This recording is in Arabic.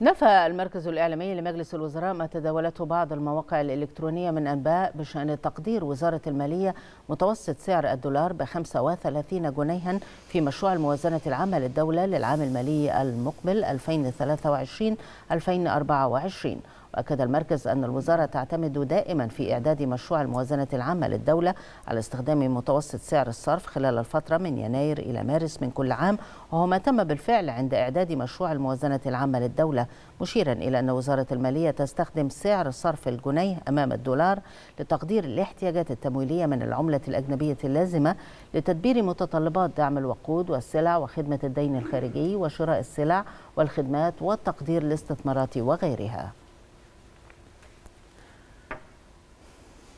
نفى المركز الإعلامي لمجلس الوزراء ما تداولته بعض المواقع الإلكترونية من أنباء بشأن تقدير وزارة المالية متوسط سعر الدولار ب 35 جنيها في مشروع الموازنة العامة للدولة للعام المالي المقبل 2023 2024 وأكد المركز أن الوزارة تعتمد دائما في إعداد مشروع الموازنة العامة للدولة على استخدام متوسط سعر الصرف خلال الفترة من يناير إلى مارس من كل عام وهو ما تم بالفعل عند إعداد مشروع الموازنة العامة للدولة مشيرا إلى أن وزارة المالية تستخدم سعر صرف الجنيه أمام الدولار لتقدير الاحتياجات التمويلية من العملة الأجنبية اللازمة لتدبير متطلبات دعم الوقود والسلع وخدمة الدين الخارجي وشراء السلع والخدمات والتقدير الاستثمارات وغيرها